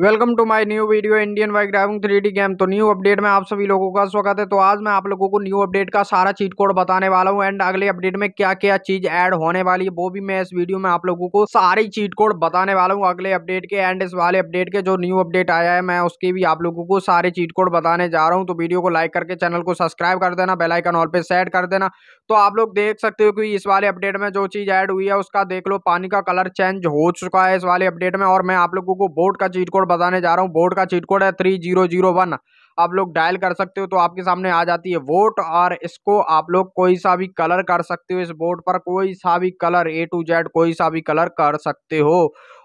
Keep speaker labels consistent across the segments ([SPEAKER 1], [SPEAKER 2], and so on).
[SPEAKER 1] welcome to my new video Indian bike driving three D game तो new update में आप सभी लोगों का स्वागत है तो आज मैं आप लोगों को न्यू अपडेट का सारा चीट कोड बताने वाला हूं एंड अगले अपडेट में क्या क्या चीज ऐड होने वाली है वो भी मैं इस वीडियो में आप लोगों को सारी चीट कोड बताने वाला हूँ अगले अपडेट के एंड इस वाले अपडेट के जो न्यू अपडेट आया है मैं उसकी भी आप लोगों को सारे चीट कोड बताने जा रहा हूँ तो वीडियो को लाइक करके चैनल को सब्सक्राइब कर देना बेलाइकन ऑल पे सेट कर देना तो आप लोग देख सकते हो कि इस वाले अपडेट में जो चीज ऐड हुई है उसका देख लो पानी का कलर चेंज हो चुका है इस वाले अपडेट में और मैं आप लोगों को बोर्ड का चीट कोड कोड बताने जा रहा हूँ बोर्ड का चीट कोड है थ्री जीरो जीरो वन आप लोग डायल कर सकते हो तो आपके सामने आ जाती है वोट और इसको आप लोग कोई सा भी कलर कर सकते हो इस बोर्ड पर कोई सा भी कलर ए टू जेड कोई सा भी कलर कर सकते हो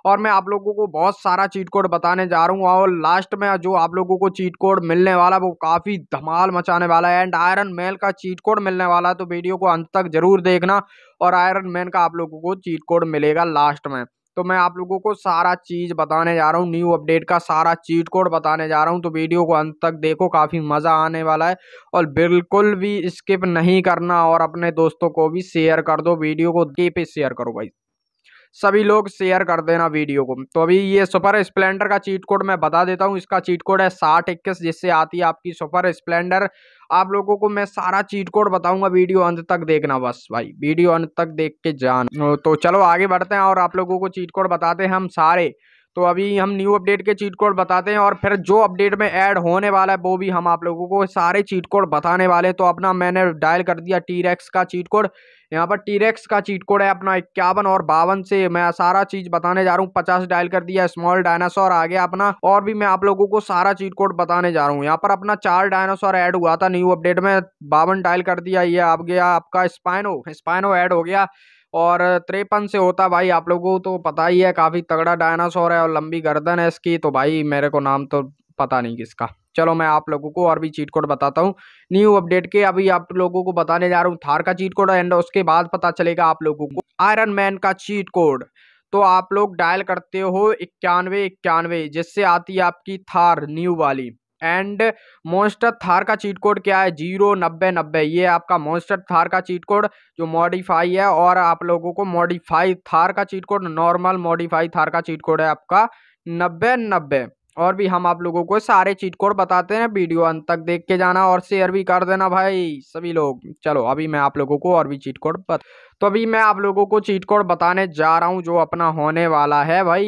[SPEAKER 1] और मैं आप लोगों को बहुत सारा चीट कोड बताने जा रहा हूँ और लास्ट में जो आप लोगों को चीट कोड मिलने वाला वो काफ़ी धमाल मचाने वाला है एंड आयरन मैन का चीट कोड मिलने वाला है तो वीडियो को अंत तक जरूर देखना और आयरन मैन का आप लोगों को चीट कोड मिलेगा लास्ट में तो मैं आप लोगों को सारा चीज़ बताने जा रहा हूँ न्यू अपडेट का सारा चीट कोड बताने जा रहा हूँ तो वीडियो को अंत तक देखो काफ़ी मज़ा आने वाला है और बिल्कुल भी स्किप नहीं करना और अपने दोस्तों को भी शेयर कर दो वीडियो को दे पे शेयर करो भाई सभी लोग शेयर कर देना वीडियो को तो अभी ये सुपर स्प्लेंडर का चीट कोड मैं बता देता हूँ इसका चीट कोड है साठ इक्कीस जिससे आती है आपकी सुपर स्प्लेंडर आप लोगों को मैं सारा चीट कोड बताऊंगा वीडियो अंत तक देखना बस भाई वीडियो अंत तक देख के जान तो चलो आगे बढ़ते हैं और आप लोगों को चीट कोड बताते हैं हम सारे तो अभी हम न्यू अपडेट के चीट कोड बताते हैं और फिर जो अपडेट में ऐड होने वाला है वो भी हम आप लोगों को सारे चीट कोड बताने वाले हैं तो अपना मैंने डायल कर दिया टी रेक्स का चीट कोड यहाँ पर टी रेक्स का चीट कोड है अपना इक्यावन और बावन से मैं सारा चीज बताने जा रहा हूँ पचास डायल कर दिया स्मॉल डायनासोर आ गया अपना और भी मैं आप लोगों को सारा चीट कोड बताने जा रहा हूँ यहाँ पर अपना चार डायनासोर ऐड हुआ था न्यू अपडेट में बावन डायल कर दिया ये आ गया आपका स्पाइनो स्पाइनो ऐड हो गया और त्रेपन से होता भाई आप लोगों को तो पता ही है काफ़ी तगड़ा डायनासोर है और लंबी गर्दन है इसकी तो भाई मेरे को नाम तो पता नहीं किसका चलो मैं आप लोगों को और भी चीट कोड बताता हूँ न्यू अपडेट के अभी आप लोगों को बताने जा रहा हूँ थार का चीट कोड एंड उसके बाद पता चलेगा आप लोगों को आयरन मैन का चीट कोड तो आप लोग डायल करते हो इक्यानवे इक्यानवे जिससे आती है आपकी थार न्यू वाली एंड मोन्स्टर थार का चीट कोड क्या है जीरो नब्बे नब्बे ये आपका मोन्स्टर थार का चीट कोड जो मॉडिफाई है और आप लोगों को मॉडिफाई थार का cheat code normal modify Thar का चीट कोड है आपका नब्बे नब्बे और भी हम आप लोगों को सारे चीट कोड बताते हैं वीडियो अंत तक देख के जाना और शेयर भी कर देना भाई सभी लोग चलो अभी मैं आप लोगों को और भी चीट कोड बत... तो अभी मैं आप लोगों को चीट कोड बताने जा रहा हूँ जो अपना होने वाला है भाई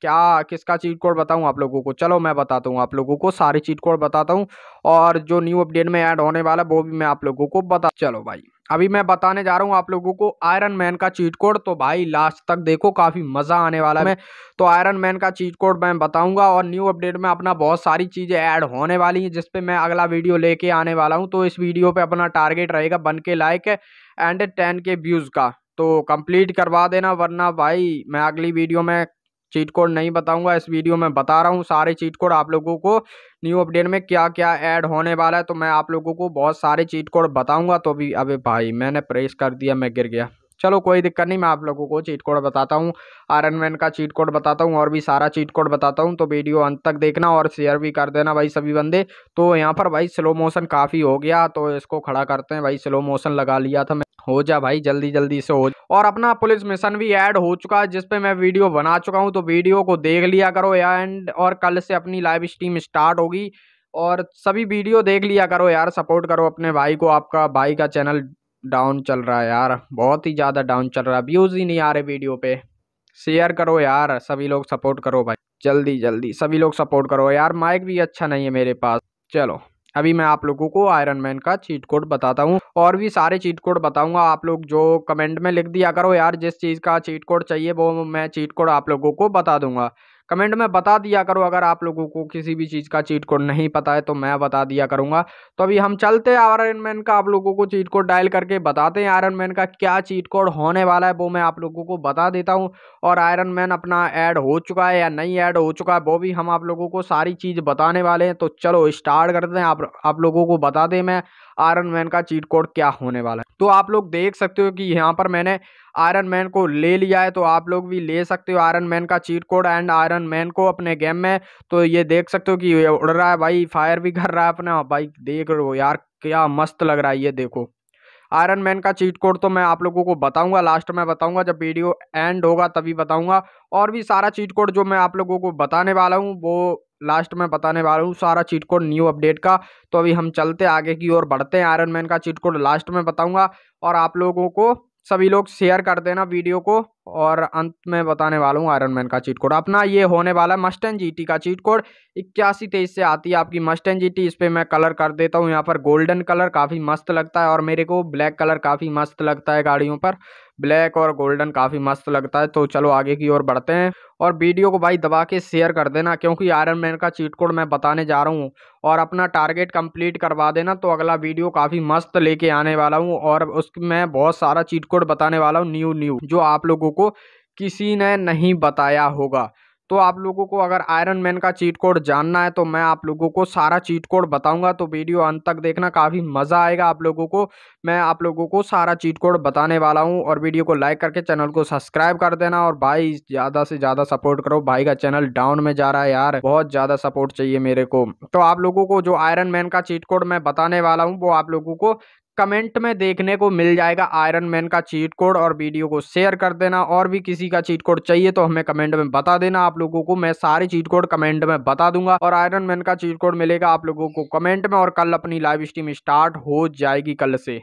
[SPEAKER 1] क्या किसका चीट कोड बताऊँ आप लोगों को चलो मैं बताता हूँ आप लोगों को सारे चीट कोड बताता हूँ और जो न्यू अपडेट में ऐड होने वाला वो भी मैं आप लोगों को बता चलो भाई अभी मैं बताने जा रहा हूँ आप लोगों को आयरन मैन का चीट कोड तो भाई लास्ट तक देखो काफ़ी मज़ा आने वाला है तो आयरन मैन का चीट कोड मैं बताऊंगा और न्यू अपडेट में अपना बहुत सारी चीज़ें ऐड होने वाली हैं जिसपे मैं अगला वीडियो लेके आने वाला हूँ तो इस वीडियो पे अपना टारगेट रहेगा one K like and ten K views का तो कंप्लीट करवा देना वरना भाई मैं अगली वीडियो में चीट कोड नहीं बताऊंगा इस वीडियो में बता रहा हूँ सारे चीट कोड आप लोगों को न्यू अपडेट में क्या क्या ऐड होने वाला है तो मैं आप लोगों को बहुत सारे चीट कोड बताऊंगा तो भी अबे भाई मैंने प्रेस कर दिया मैं गिर गया चलो कोई दिक्कत नहीं मैं आप लोगों को चीट कोड बताता हूँ एन मैन का चीट कोड बताता हूँ और भी सारा चीट कोड बताता हूँ तो वीडियो अंत तक देखना और शेयर भी कर देना भाई सभी बंदे तो यहाँ पर भाई स्लो मोशन काफ़ी हो गया तो इसको खड़ा करते हैं भाई स्लो मोशन लगा लिया था मैं हो जा भाई जल्दी जल्दी से हो और अपना पुलिस मिशन भी ऐड हो चुका है जिसपे मैं वीडियो बना चुका हूँ तो वीडियो को देख लिया करो एंड और कल से अपनी लाइव स्ट्रीम स्टार्ट होगी और सभी वीडियो देख लिया करो यार सपोर्ट करो अपने भाई को आपका भाई का चैनल डाउन चल रहा है यार बहुत ही ज़्यादा डाउन चल रहा है व्यूज़ ही नहीं आ रहे वीडियो पे शेयर करो यार सभी लोग सपोर्ट करो भाई जल्दी जल्दी सभी लोग सपोर्ट करो यार माइक भी अच्छा नहीं है मेरे पास चलो अभी मैं आप लोगों को आयरन मैन का चीट कोड बताता हूँ और भी सारे चीट कोड बताऊंगा आप लोग जो कमेंट में लिख दिया करो यार जिस चीज़ का चीट कोड चाहिए वो मैं चीट कोड आप लोगों को बता दूंगा कमेंट में बता दिया करो अगर आप लोगों को किसी भी चीज़ का चीट कोड नहीं पता है तो मैं बता दिया करूँगा तो अभी हम चलते हैं आयरन मैन का आप लोगों को चीट कोड डायल करके बताते हैं आयरन मैन का क्या चीट कोड होने वाला है वो मैं आप लोगों को बता देता हूँ और आयरन मैन अपना ऐड हो चुका है या नहीं ऐड हो चुका है वो भी हम आप लोगों को सारी चीज़ बताने वाले हैं तो चलो स्टार्ट करते हैं आप आप लोगों को बता दें मैं आयरन मैन का चीट कोड क्या होने वाला है तो आप लोग देख सकते हो कि यहाँ पर मैंने आयरन मैन को ले लिया है तो आप लोग भी ले सकते हो आयरन मैन का cheat code and Iron Man को अपने गेम में तो ये देख सकते हो कि उड़ रहा है भाई फायर भी कर रहा है अपना भाई देख रहे हो यार क्या मस्त लग रहा है ये देखो आयरन मैन का चीट कोड तो मैं आप लोगों को बताऊंगा लास्ट में बताऊंगा जब वीडियो एंड होगा तभी बताऊंगा और भी सारा चीट कोड जो मैं आप लोगों को बताने वाला हूँ वो लास्ट में बताने वाला हूँ सारा चीट कोड न्यू अपडेट का तो अभी हम चलते आगे की ओर बढ़ते हैं आयरन मैन का चीट कोड लास्ट में बताऊँगा और आप लोगों को सभी लोग शेयर कर देना वीडियो को और अंत में बताने वाला हूँ आयरन मैन का चीट कोड अपना ये होने वाला है मस्टन जीटी का चीट कोड इक्यासी तेईस से आती है आपकी मस्टन जीटी इस पर मैं कलर कर देता हूँ यहाँ पर गोल्डन कलर काफ़ी मस्त लगता है और मेरे को ब्लैक कलर काफ़ी मस्त लगता है गाड़ियों पर ब्लैक और गोल्डन काफ़ी मस्त लगता है तो चलो आगे की ओर बढ़ते हैं और वीडियो को भाई दबा के शेयर कर देना क्योंकि आयरन मैन का चीट कोड मैं बताने जा रहा हूँ और अपना टारगेट कंप्लीट करवा देना तो अगला वीडियो काफ़ी मस्त लेके आने वाला हूँ और उसमें बहुत सारा चीट कोड बताने वाला हूँ न्यू न्यू जो आप लोगों को किसी ने नहीं बताया होगा तो आप लोगों को अगर आयरन मैन का चीट कोड जानना है तो मैं आप लोगों को सारा चीट कोड बताऊंगा तो वीडियो अंत तक देखना काफ़ी मज़ा आएगा आप लोगों को मैं आप लोगों को सारा चीट कोड बताने वाला हूं और वीडियो को लाइक करके चैनल को सब्सक्राइब कर देना और भाई ज़्यादा से ज़्यादा सपोर्ट करो भाई का चैनल डाउन में जा रहा है यार बहुत ज़्यादा सपोर्ट चाहिए मेरे को तो आप लोगों को जो आयरन मैन का चीट कोड मैं बताने वाला हूँ वो आप लोगों को कमेंट में देखने को मिल जाएगा आयरन मैन का चीट कोड और वीडियो को शेयर कर देना और भी किसी का चीट कोड चाहिए तो हमें कमेंट में बता देना आप लोगों को मैं सारे चीट कोड कमेंट में बता दूंगा और आयरन मैन का चीट कोड मिलेगा आप लोगों को कमेंट में और कल अपनी लाइव स्ट्रीम स्टार्ट हो जाएगी कल से